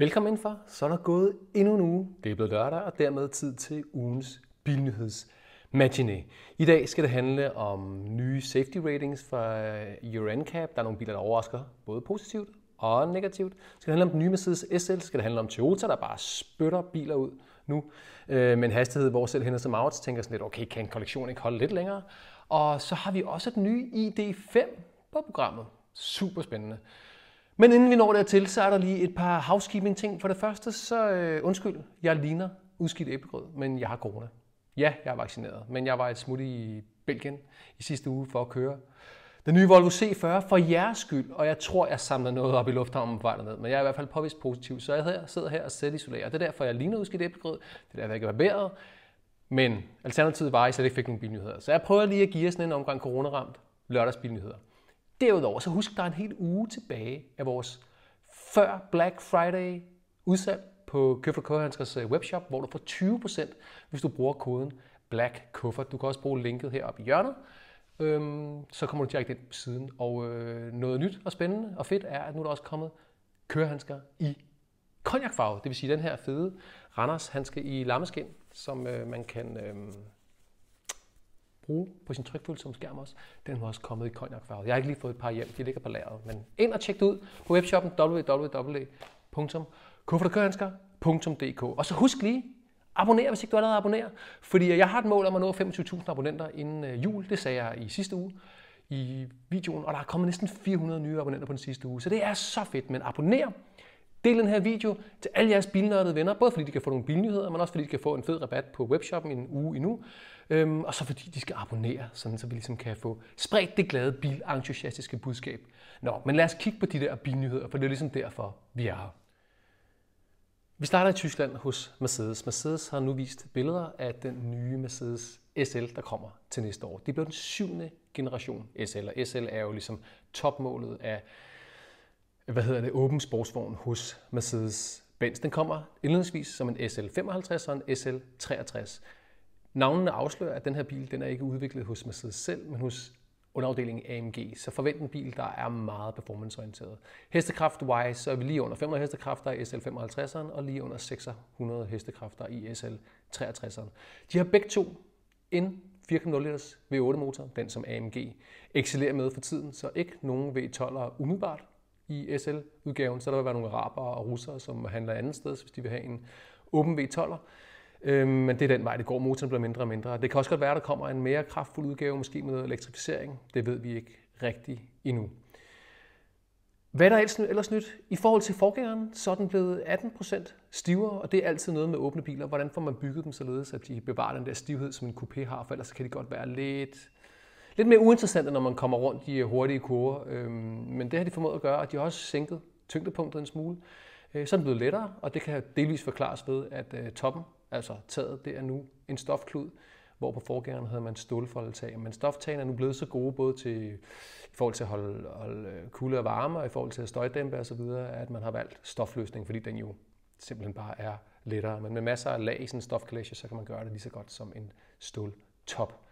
Velkommen indenfor. Så er der gået endnu en uge. Det er blevet lørdag, og dermed tid til ugens bilnyheds matiné. I dag skal det handle om nye safety ratings fra øh, Euro NCAP. Der er nogle biler, der overrasker både positivt og negativt. Det skal handle om den nye Mercedes SL, skal det handle om Toyota, der bare spytter biler ud nu øh, hastighed, hvor selv som Mauts tænker sådan lidt, okay, kan en kollektion ikke holde lidt længere? Og så har vi også den nye ID5 på programmet. Super spændende. Men inden vi når dertil, så er der lige et par housekeeping ting. For det første, så øh, undskyld, jeg ligner udskidt æblegrød, men jeg har corona. Ja, jeg er vaccineret, men jeg var et smut i Belgien i sidste uge for at køre den nye Volvo C40 for jeres skyld, og jeg tror, jeg samler noget op i lufthavnen på vej ned, men jeg er i hvert fald påvist positiv, så jeg sidder her og sætter isolerer. det er derfor, jeg ligner udskidt æblegrød, det er derfor, jeg ikke er barberet, men alternativet var, at jeg slet ikke fik nogen bilnyheder. Så jeg prøver lige at give jer sådan en omgang coronaramt lørdags bilnyheder. Derudover så husk, der er en hel uge tilbage af vores før Black Friday udsalg på Køffer Kåhandskers øh, webshop, hvor du får 20%, hvis du bruger koden Black Kuffert. Du kan også bruge linket heroppe i hjørnet. Øhm, så kommer du direkte ind på siden. Og øh, noget nyt og spændende og fedt er, at nu er der også kommet kørehandsker i konjakfarve. Det vil sige den her fede Randers handske i lammeskin, som øh, man kan... Øh, bruge på sin trykfølsomme skærm også, den var også kommet i cognac-farvet. Jeg har ikke lige fået et par hjem, de ligger på lageret, men ind og tjek det ud på webshoppen www.kuffertekørhandsker.dk Og så husk lige, abonner, hvis ikke du allerede abonnerer, fordi jeg har et mål om at nå 25.000 abonnenter inden øh, jul, det sagde jeg i sidste uge i videoen, og der er kommet næsten 400 nye abonnenter på den sidste uge, så det er så fedt, men abonner, Del den her video til alle jeres bilnørdede venner, både fordi de kan få nogle bilnyheder, men også fordi de kan få en fed rabat på webshoppen i en uge endnu, øhm, og så fordi de skal abonnere, sådan så vi ligesom kan få spredt det glade bilentusiastiske budskab. Nå, men lad os kigge på de der bilnyheder, for det er ligesom derfor, vi er her. Vi starter i Tyskland hos Mercedes. Mercedes har nu vist billeder af den nye Mercedes SL, der kommer til næste år. Det bliver den syvende generation SL, og SL er jo ligesom topmålet af hvad hedder det, åben sportsvogn hos Mercedes-Benz. Den kommer indledningsvis som en SL55 og en SL63. Navnene afslører, at den her bil den er ikke udviklet hos Mercedes selv, men hos underafdelingen AMG. Så forvent en bil, der er meget performanceorienteret. Hestekraft-wise, så er vi lige under 500 hestekræfter i SL55'eren og lige under 600 hestekræfter i SL63'eren. De har begge to en 4,0 liters V8-motor, den som AMG excellerer med for tiden, så ikke nogen V12'er umiddelbart, i SL-udgaven, så der vil være nogle araber og russere, som handler andet sted, hvis de vil have en åben V12'er. Øhm, men det er den vej, det går. Motoren bliver mindre og mindre. Det kan også godt være, at der kommer en mere kraftfuld udgave, måske med noget elektrificering. Det ved vi ikke rigtigt endnu. Hvad er der ellers, nyt? I forhold til forgængeren, så er den blevet 18% stivere, og det er altid noget med åbne biler. Hvordan får man bygget dem således, at de bevarer den der stivhed, som en coupé har, for ellers kan de godt være lidt lidt mere uinteressante, når man kommer rundt i hurtige kurver. Øhm, men det har de formået at gøre, og de har også sænket tyngdepunktet en smule. Øh, så er den blevet lettere, og det kan delvis forklares ved, at øh, toppen, altså taget, det er nu en stofklud, hvor på forgængeren havde man stålfoldetag. Men stoftagene er nu blevet så gode både til, i forhold til at holde, holde øh, kulde og varme, og i forhold til at støjdæmpe osv., at man har valgt stofløsning, fordi den jo simpelthen bare er lettere. Men med masser af lag i sådan en så kan man gøre det lige så godt som en top.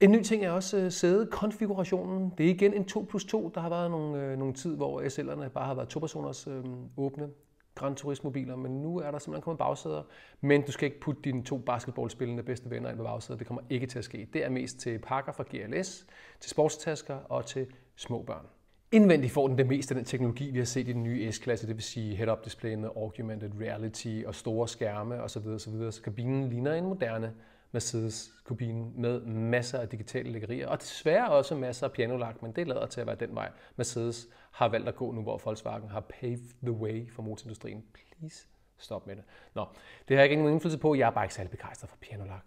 En ny ting er også øh, sædekonfigurationen. Det er igen en 2 plus 2. Der har været nogle, øh, nogle tid, hvor SL'erne bare har været topersoners øh, åbne Grand Turismo-biler, men nu er der simpelthen kommet bagsæder. Men du skal ikke putte dine to basketballspillende bedste venner ind på bagsæder. Det kommer ikke til at ske. Det er mest til pakker fra GLS, til sportstasker og til små børn. Indvendigt får den det meste af den teknologi, vi har set i den nye S-klasse, det vil sige head-up display med augmented reality og store skærme osv. osv. Så kabinen ligner en moderne Mercedes-kubinen med masser af digitale lækkerier, og desværre også masser af pianolak, men det lader til at være den vej, Mercedes har valgt at gå nu, hvor Volkswagen har paved the way for motorindustrien. Please stop med det. Nå, det har jeg ikke nogen indflydelse på. Jeg er bare ikke særlig begejstret for pianolak.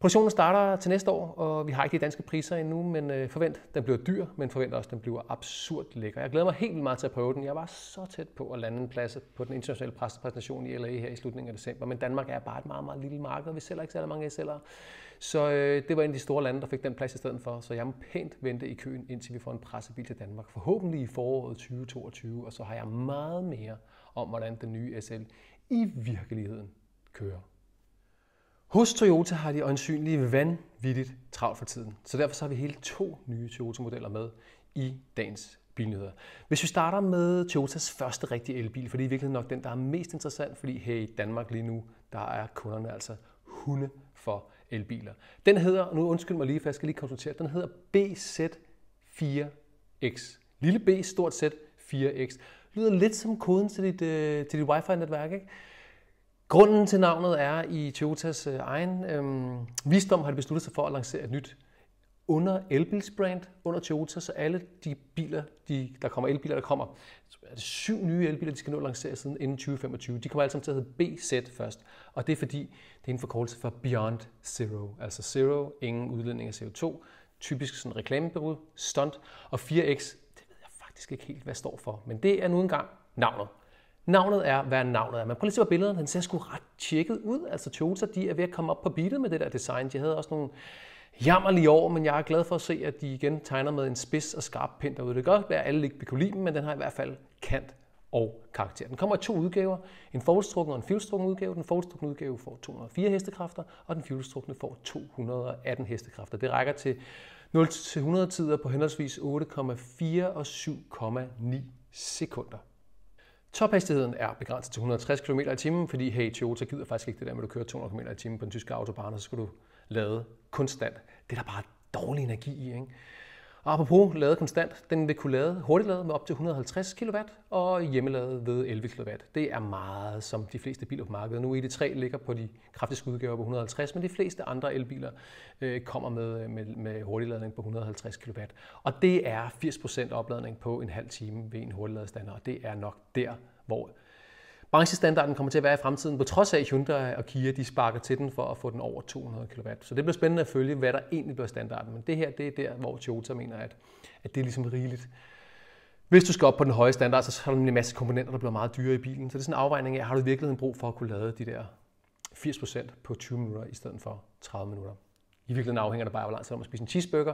Produktionen starter til næste år, og vi har ikke de danske priser endnu, men øh, forvent, den bliver dyr, men forvent også, at den bliver absurd lækker. Jeg glæder mig helt vildt meget til at prøve den. Jeg var så tæt på at lande en plads på den internationale pressepræsentation i LA her i slutningen af december, men Danmark er bare et meget, meget lille marked, og vi sælger ikke særlig mange sælger. Så øh, det var en af de store lande, der fik den plads i stedet for, så jeg må pænt vente i køen, indtil vi får en pressebil til Danmark, forhåbentlig i foråret 2022, og så har jeg meget mere om, hvordan den nye SL i virkeligheden kører. Hos Toyota har de øjensynligt vanvittigt travlt for tiden, så derfor så har vi hele to nye Toyota-modeller med i dagens bilnyheder. Hvis vi starter med Toyotas første rigtige elbil, for det er i virkeligheden nok den, der er mest interessant, fordi her i Danmark lige nu, der er kunderne altså hunde for elbiler. Den hedder, nu undskyld mig lige, for jeg skal lige konsultere, den hedder BZ4X. Lille B, stort set 4X. Det lyder lidt som koden til dit, øh, til dit wifi-netværk, ikke? Grunden til navnet er i Toyotas øh, egen øhm, visdom har de besluttet sig for at lancere et nyt under elbilsbrand under Toyota, så alle de biler, de, der kommer elbiler, der kommer, er det syv nye elbiler, de skal nå at lancere siden inden 2025. De kommer alle sammen til at hedde BZ først, og det er fordi, det er en forkortelse for Beyond Zero, altså Zero, ingen udledning af CO2, typisk sådan reklamebureau, stunt, og 4X, det ved jeg faktisk ikke helt, hvad står for, men det er nu engang navnet. Navnet er, hvad navnet er. Men prøv lige at se på billederne. Den ser sgu ret tjekket ud. Altså Toyota, de er ved at komme op på beatet med det der design. De havde også nogle jammerlige år, men jeg er glad for at se, at de igen tegner med en spids og skarp pind derude. Det kan godt være, at alle kunne lide dem, men den har i hvert fald kant og karakter. Den kommer i to udgaver. En forholdstrukken og en fjulstrukken udgave. Den forholdstrukken udgave får 204 hestekræfter, og den fjulstrukken får 218 hestekræfter. Det rækker til 0-100 tider på henholdsvis 8,4 og 7,9 sekunder. Tophastigheden er begrænset til 160 km i timen, fordi hey, Toyota gider faktisk ikke det der med, at du kører 200 km i timen på den tyske autobahn, og så skal du lade konstant. Det er der bare dårlig energi i, ikke? Og apropos lade konstant, den vil kunne lade hurtigt lade med op til 150 kW og hjemmelade ved 11 kW. Det er meget som de fleste biler på markedet. Nu i de 3 ligger på de kraftigste udgaver på 150, men de fleste andre elbiler øh, kommer med, øh, med, med hurtigladning på 150 kW. Og det er 80% opladning på en halv time ved en hurtigladestander, og det er nok der, hvor branchestandarden kommer til at være i fremtiden, på trods af at Hyundai og Kia de sparker til den for at få den over 200 kW. Så det bliver spændende at følge, hvad der egentlig bliver standarden. Men det her, det er der, hvor Toyota mener, at, at det er ligesom rigeligt. Hvis du skal op på den høje standard, så har du en masse komponenter, der bliver meget dyre i bilen. Så det er sådan en afvejning af, har du i virkeligheden brug for at kunne lade de der 80% på 20 minutter i stedet for 30 minutter. I virkeligheden afhænger det bare af, hvor lang tid man spiser en cheeseburger.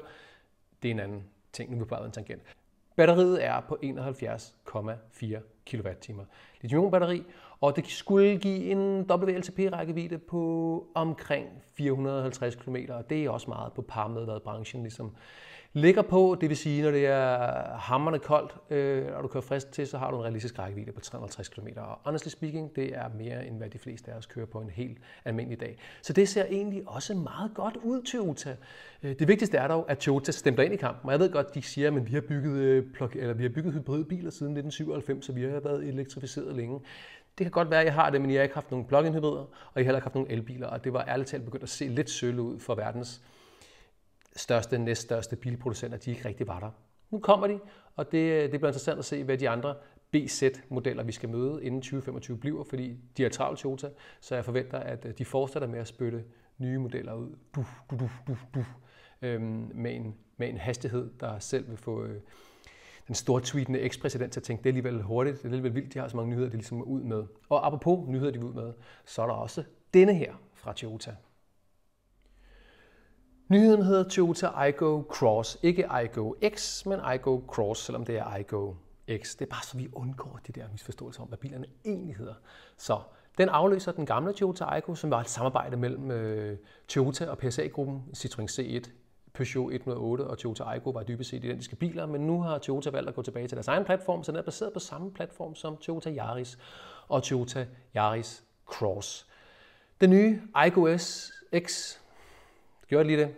Det er en anden ting, nu vi på en tangent. Batteriet er på 71,4 kWh lithium-batteri, og det skulle give en WLTP-rækkevidde på omkring 450 km, og det er også meget på par med, hvad branchen ligesom ligger på, det vil sige, når det er hammerne koldt, øh, og du kører frisk til, så har du en realistisk rækkevidde på 350 km. Og honestly speaking, det er mere end hvad de fleste af os kører på en helt almindelig dag. Så det ser egentlig også meget godt ud, Toyota. Øh, det vigtigste er dog, at Toyota stemte ind i kampen. Og jeg ved godt, de siger, at vi har bygget, øh, plug, eller vi har bygget hybridbiler siden 1997, så vi har været elektrificeret længe. Det kan godt være, at jeg har det, men jeg har ikke haft nogen plug-in hybrider, og jeg har heller ikke haft nogen elbiler, og det var ærligt talt begyndt at se lidt sølv ud for verdens største, næststørste bilproducenter, de ikke rigtig var der. Nu kommer de, og det, øh, det bliver interessant at se, hvad de andre BZ-modeller, vi skal møde inden 2025 bliver, fordi de er travlt Toyota, så jeg forventer, at øh, de fortsætter med at spytte nye modeller ud du, du, du, du, du, øhm, med, en, med en hastighed, der selv vil få øh, den store tweetende ekspræsident til at tænke, det er alligevel hurtigt, det er alligevel vildt, de har så mange nyheder, de ligesom er ud med. Og apropos nyheder, de er ud med, så er der også denne her fra Toyota. Nyheden hedder Toyota Igo Cross. Ikke Igo X, men Igo Cross, selvom det er Igo X. Det er bare så vi undgår de der misforståelser om, hvad bilerne egentlig hedder. Så den afløser den gamle Toyota Igo, som var et samarbejde mellem øh, Toyota og PSA-gruppen Citroën C1. Peugeot 108 og Toyota Aygo var dybest set identiske biler, men nu har Toyota valgt at gå tilbage til deres egen platform, så den er baseret på samme platform som Toyota Yaris og Toyota Yaris Cross. Den nye Aygo S X Gjorde jeg lige det?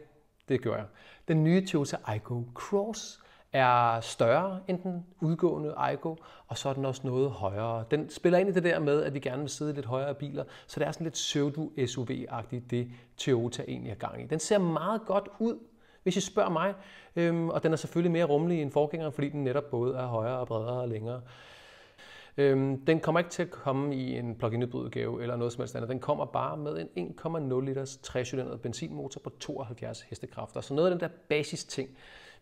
Det gjorde jeg. Den nye Toyota Aygo Cross er større end den udgående Aygo, og så er den også noget højere. Den spiller ind i det der med, at vi gerne vil sidde lidt højere biler, så det er sådan lidt pseudo-SUV-agtigt, det Toyota egentlig er gang i. Den ser meget godt ud, hvis I spørger mig, øhm, og den er selvfølgelig mere rummelig end forgængeren, fordi den netop både er højere og bredere og længere. Øhm, den kommer ikke til at komme i en plug-in hybridudgave eller noget som helst andet. Den kommer bare med en 1,0 liters 3-cylindret benzinmotor på 72 hestekræfter. Så noget af den der basis ting,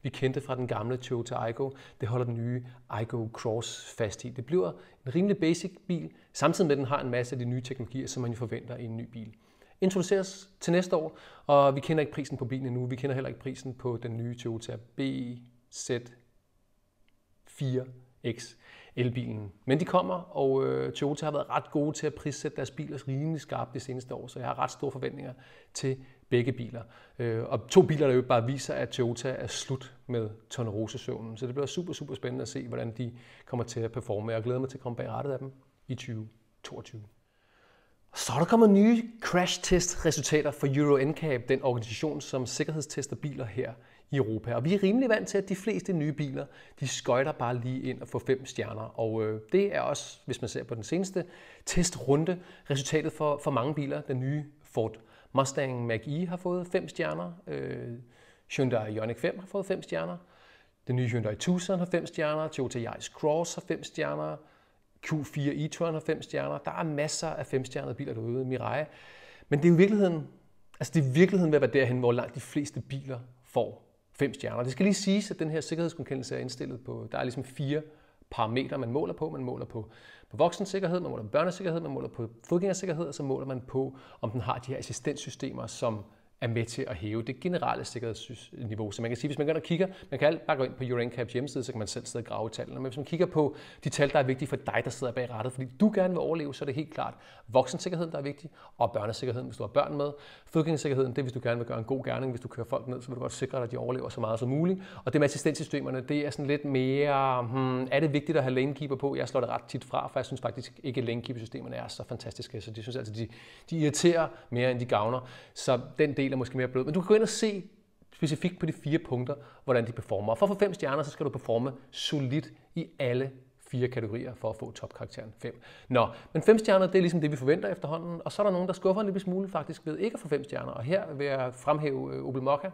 vi kendte fra den gamle Toyota Igo, det holder den nye Igo Cross fast i. Det bliver en rimelig basic bil, samtidig med at den har en masse af de nye teknologier, som man jo forventer i en ny bil. Introduceres til næste år, og vi kender ikke prisen på bilen endnu. Vi kender heller ikke prisen på den nye Toyota BZ4X elbilen. Men de kommer, og øh, Toyota har været ret gode til at prissætte deres biler rimelig skarpt de seneste år, så jeg har ret store forventninger til begge biler. Øh, og to biler, der jo bare viser, at Toyota er slut med tonerosesøvnen. Så det bliver super, super spændende at se, hvordan de kommer til at performe. Jeg glæder mig til at komme bag rettet af dem i 2022. Så er der kommet nye crash test resultater for Euro NCAP, den organisation, som sikkerhedstester biler her i Europa. Og vi er rimelig vant til, at de fleste nye biler, de skøjter bare lige ind og får fem stjerner. Og øh, det er også, hvis man ser på den seneste testrunde, resultatet for, for mange biler. Den nye Ford Mustang Mach-E har fået fem stjerner. Øh, Hyundai Ioniq 5 har fået fem stjerner. Den nye Hyundai Tucson har fem stjerner, Toyota Yaris Cross har fem stjerner, Q4 e-tron har fem stjerner. Der er masser af femstjernede biler derude, Mirai. Men det er jo virkeligheden, altså det er virkeligheden ved at være derhen, hvor langt de fleste biler får fem stjerner. Det skal lige siges, at den her sikkerhedsgodkendelse er indstillet på, der er ligesom fire parametre, man måler på. Man måler på, på voksensikkerhed, man måler på børnesikkerhed, man måler på fodgængersikkerhed, og så måler man på, om den har de her assistenssystemer, som er med til at hæve det generelle sikkerhedsniveau. Så man kan sige, hvis man går ind og kigger, man kan bare gå ind på UranCaps hjemmeside, så kan man selv sidde og grave i tallene. Men hvis man kigger på de tal, der er vigtige for dig, der sidder bag rattet, fordi du gerne vil overleve, så er det helt klart voksensikkerheden, der er vigtig, og børnesikkerheden, hvis du har børn med. Fodgængersikkerheden, det er, hvis du gerne vil gøre en god gerning, hvis du kører folk ned, så vil du godt sikre dig, at de overlever så meget som muligt. Og det med assistenssystemerne, det er sådan lidt mere, hmm, er det vigtigt at have lanekeeper på? Jeg slår det ret tit fra, for jeg synes faktisk ikke, at lanekeeper-systemerne er så fantastiske, så de synes altså, de, de irriterer mere, end de gavner. Så den del del er måske mere blød. Men du kan gå ind og se specifikt på de fire punkter, hvordan de performer. Og for at få fem stjerner, så skal du performe solidt i alle fire kategorier for at få topkarakteren 5. Nå, men 5 stjerner, det er ligesom det, vi forventer efterhånden, og så er der nogen, der skuffer en lille smule faktisk ved ikke at få 5 stjerner, og her vil jeg fremhæve øh, Opel Mokka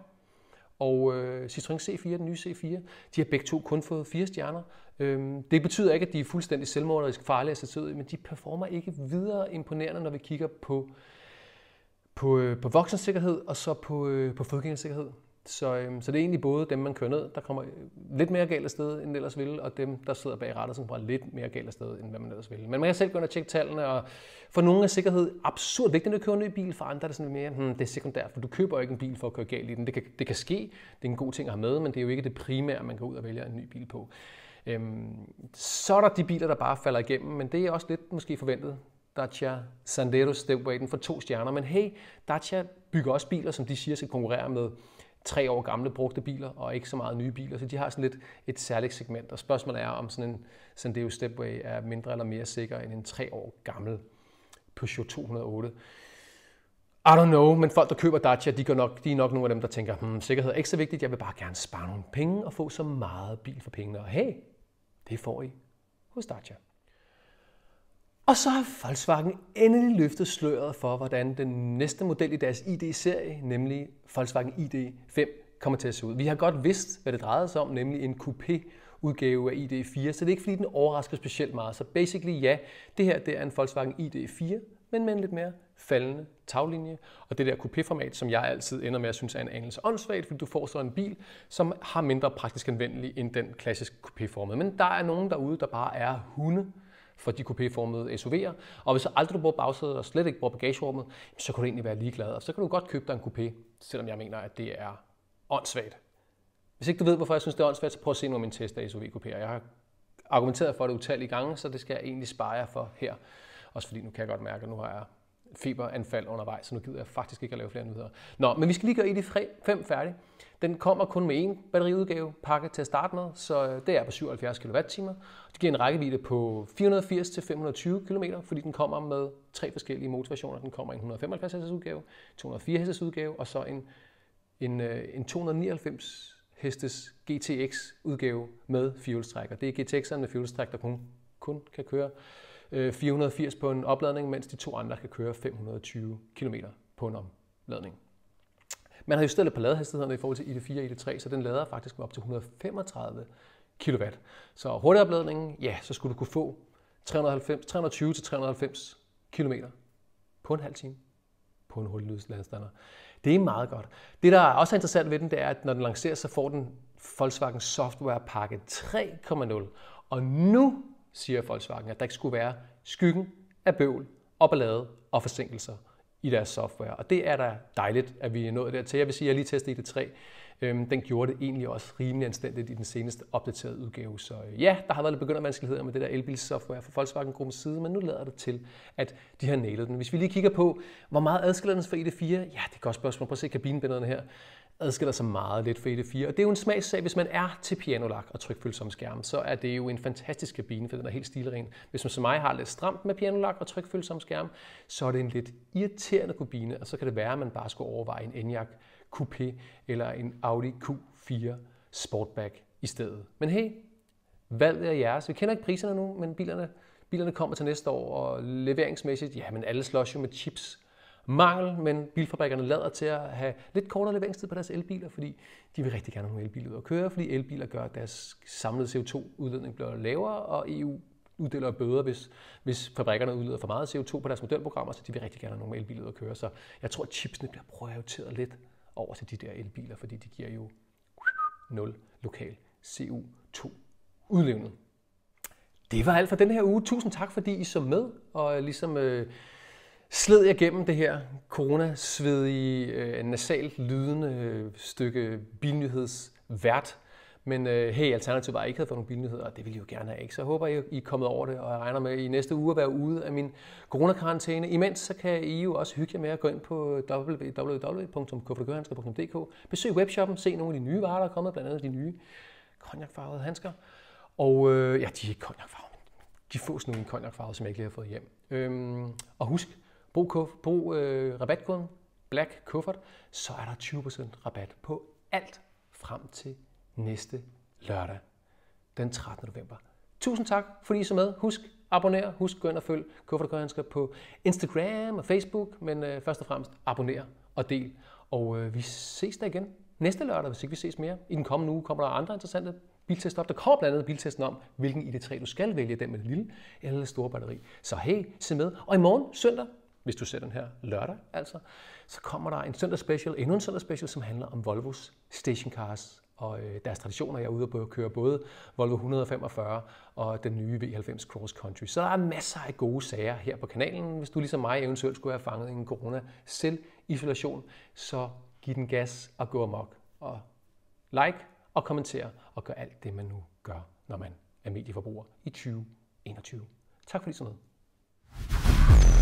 og øh, Citroën C4, den nye C4, de har begge to kun fået 4 stjerner. Øhm, det betyder ikke, at de er fuldstændig selvmorderisk farlige at sætte ud men de performer ikke videre imponerende, når vi kigger på på, øh, på voksensikkerhed og så på, øh, på fodgængersikkerhed. Så, øhm, så det er egentlig både dem, man kører ned, der kommer øh, lidt mere galt afsted, end ellers ville, og dem, der sidder bag rattet, som kommer lidt mere galt afsted, end hvad man ellers ville. Men man kan selv gå ind og tjekke tallene, og for nogle er sikkerhed absurd vigtigt, når du køber en ny bil, for andre er det sådan mere, hmm, det er sekundært, for du køber ikke en bil for at køre galt i den. Det kan, det kan ske, det er en god ting at have med, men det er jo ikke det primære, man går ud og vælger en ny bil på. Øhm, så er der de biler, der bare falder igennem, men det er også lidt måske forventet. Dacia Sandero Stepwagon for to stjerner. Men hey, Dacia bygger også biler, som de siger skal konkurrere med tre år gamle brugte biler og ikke så meget nye biler. Så de har sådan lidt et særligt segment. Og spørgsmålet er, om sådan en Sandero Stepway er mindre eller mere sikker end en tre år gammel Peugeot 208. I don't know, men folk, der køber Dacia, de, går nok, de er nok nogle af dem, der tænker, hmm, sikkerhed er ikke så vigtigt, jeg vil bare gerne spare nogle penge og få så meget bil for pengene. Og hey, det får I hos Dacia. Og så har Volkswagen endelig løftet sløret for, hvordan den næste model i deres ID-serie, nemlig Volkswagen ID5, kommer til at se ud. Vi har godt vidst, hvad det drejede sig om, nemlig en coupé udgave af ID4, så det er ikke fordi, den overrasker specielt meget. Så basically ja, det her det er en Volkswagen ID4, men med en lidt mere faldende taglinje. Og det der coupéformat, som jeg altid ender med at synes er en anelse åndssvagt, fordi du får så en bil, som har mindre praktisk anvendelig end den klassiske coupéformede. Men der er nogen derude, der bare er hunde for de coupéformede SUV'er. Og hvis du aldrig du bruger bagsædet og slet ikke bruger bagagerummet, så kan du egentlig være ligeglad, og så kan du godt købe dig en coupé, selvom jeg mener, at det er åndssvagt. Hvis ikke du ved, hvorfor jeg synes, det er åndssvagt, så prøv at se nogle af mine test af SUV-coupéer. Jeg har argumenteret for det utallige gange, så det skal jeg egentlig spare jer for her. Også fordi nu kan jeg godt mærke, at nu har jeg feberanfald undervejs, så nu gider jeg faktisk ikke at lave flere nyheder. Nå, men vi skal lige gøre e ID5 færdig. Den kommer kun med én batteriudgave pakke til at starte med, så øh, det er på 77 kWh. Det giver en rækkevidde på 480-520 km, fordi den kommer med tre forskellige motorversioner. Den kommer en 175 hestes udgave, 204 hestes udgave og så en, en, øh, en 299 hestes GTX udgave med fjolstræk. det er GTX'erne med fjolstræk, der kun, kun kan køre 480 øh, på en opladning, mens de to andre kan køre 520 km på en omladning. Man har justeret lidt på ladehastighederne i forhold til ID4 og ID3, så den lader faktisk med op til 135 kW. Så opladningen, ja, så skulle du kunne få 390, 320 til 390 km på en halv time på en hurtiglydsladerstander. Det er meget godt. Det, der er også er interessant ved den, det er, at når den lanceres, så får den Volkswagen Software Pakke 3.0. Og nu siger Volkswagen, at der ikke skulle være skyggen af bøvl og ballade og forsinkelser i deres software. Og det er da dejligt, at vi er nået dertil. Jeg vil sige, at jeg lige testede det 3 øhm, Den gjorde det egentlig også rimelig anstændigt i den seneste opdaterede udgave. Så øh, ja, der har været lidt begyndervanskeligheder med det der elbilsoftware fra Volkswagen-gruppens side, men nu lader det til, at de har nailet den. Hvis vi lige kigger på, hvor meget adskiller den fra e ID4, ja, det er et godt spørgsmål. Prøv at se kabinbillederne her adskiller sig meget lidt fra Elite 4 Og det er jo en smagssag, hvis man er til pianolak og trykfølsomme skærm, så er det jo en fantastisk kabine, for den er helt stilren. Hvis man som mig har lidt stramt med pianolak og trykfølsomme skærm, så er det en lidt irriterende kabine, og så kan det være, at man bare skulle overveje en Enyaq Coupé eller en Audi Q4 Sportback i stedet. Men hey, valget er jeres. Vi kender ikke priserne nu, men bilerne, bilerne kommer til næste år, og leveringsmæssigt, ja, men alle slås jo med chips mangel, men bilfabrikkerne lader til at have lidt kortere leveringstid på deres elbiler, fordi de vil rigtig gerne have nogle elbiler ud at køre, fordi elbiler gør, at deres samlede CO2-udledning bliver lavere, og EU uddeler bøder, hvis, hvis fabrikkerne udleder for meget CO2 på deres modelprogrammer, så de vil rigtig gerne have nogle elbiler ud at køre. Så jeg tror, at chipsene bliver prioriteret lidt over til de der elbiler, fordi de giver jo 0 lokal CO2-udledning. Det var alt for den her uge. Tusind tak, fordi I så med, og ligesom... Øh, sled jeg gennem det her coronasvedige, øh, nasalt lydende øh, stykke bilnyhedsvært. Men øh, hey, Alternativ var ikke havde fået nogle bilnyheder, og det ville I jo gerne have, ikke? Så jeg håber, I, I er kommet over det, og jeg regner med, at I næste uge at være ude af min coronakarantæne. Imens så kan I jo også hygge jer med at gå ind på www.koffertgørhandsker.dk, besøg webshoppen, se nogle af de nye varer, der er kommet, blandt andet de nye konjakfarvede handsker. Og øh, ja, de er ikke konjakfarvede, de får sådan nogle konjakfarvede, som jeg ikke lige har fået hjem. Øhm, og husk, Brug, kuff, brug øh, rabatkoden Black Kuffert, så er der 20% rabat på alt frem til næste lørdag den 13. november. Tusind tak, fordi I så med. Husk, abonner, husk gå ind og følg Kuffert og på Instagram og Facebook, men øh, først og fremmest abonner og del. Og øh, vi ses der igen næste lørdag, hvis ikke vi ses mere. I den kommende uge kommer der andre interessante biltest op. Der kommer blandt andet biltesten om, hvilken ID3 du skal vælge, den med det lille eller det store batteri. Så hey, se med. Og i morgen, søndag, hvis du ser den her lørdag, altså, så kommer der en søndag special, endnu en søndag special, som handler om Volvos stationcars og øh, deres traditioner. Jeg er ude og køre både Volvo 145 og den nye V90 Cross Country. Så der er masser af gode sager her på kanalen. Hvis du ligesom mig eventuelt skulle have fanget en corona selvisolation, så giv den gas og gå amok. Og like og kommenter og gør alt det, man nu gør, når man er medieforbruger i 2021. Tak fordi så med.